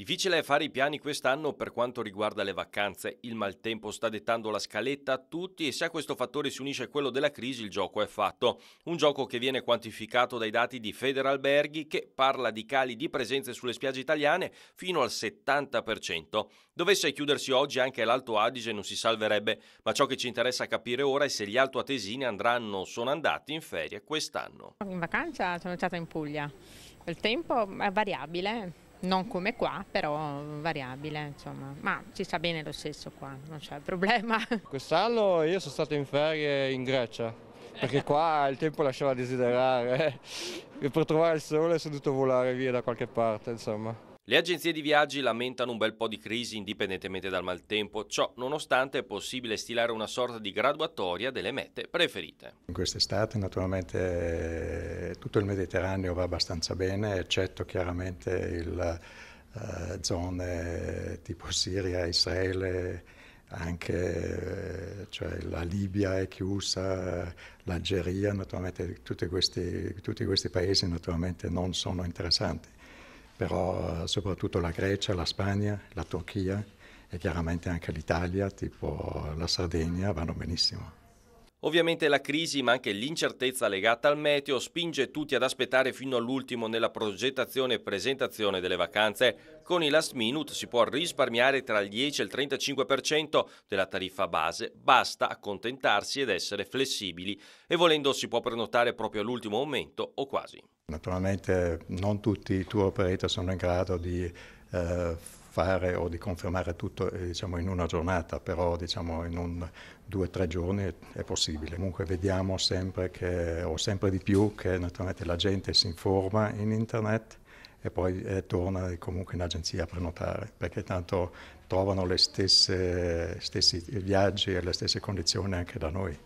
Difficile fare i piani quest'anno per quanto riguarda le vacanze, il maltempo sta dettando la scaletta a tutti e se a questo fattore si unisce quello della crisi il gioco è fatto, un gioco che viene quantificato dai dati di Federalberghi che parla di cali di presenze sulle spiagge italiane fino al 70%. Dovesse chiudersi oggi anche l'Alto Adige non si salverebbe, ma ciò che ci interessa capire ora è se gli altoatesini andranno o sono andati in ferie quest'anno. In vacanza sono stata in Puglia, il tempo è variabile non come qua, però variabile, insomma. Ma si sta bene lo stesso qua, non c'è problema. Quest'anno io sono stato in ferie in Grecia, perché qua il tempo lasciava desiderare. E per trovare il sole sono dovuto volare via da qualche parte, insomma. Le agenzie di viaggi lamentano un bel po' di crisi indipendentemente dal maltempo, ciò nonostante è possibile stilare una sorta di graduatoria delle mete preferite. Quest'estate naturalmente tutto il Mediterraneo va abbastanza bene, eccetto chiaramente il, eh, zone tipo Siria, Israele, anche eh, cioè, la Libia è chiusa, l'Algeria, naturalmente tutti questi, tutti questi paesi naturalmente non sono interessanti, però eh, soprattutto la Grecia, la Spagna, la Turchia e chiaramente anche l'Italia, tipo la Sardegna, vanno benissimo. Ovviamente la crisi, ma anche l'incertezza legata al meteo, spinge tutti ad aspettare fino all'ultimo nella progettazione e presentazione delle vacanze. Con i last minute si può risparmiare tra il 10 e il 35% della tariffa base, basta accontentarsi ed essere flessibili e volendo si può prenotare proprio all'ultimo momento o quasi. Naturalmente non tutti i tour operator sono in grado di eh, fare o di confermare tutto eh, diciamo, in una giornata, però diciamo, in un, due o tre giorni è possibile. Comunque vediamo sempre che, o sempre di più che naturalmente la gente si informa in internet e poi eh, torna comunque in agenzia a prenotare, perché tanto trovano gli stessi viaggi e le stesse condizioni anche da noi.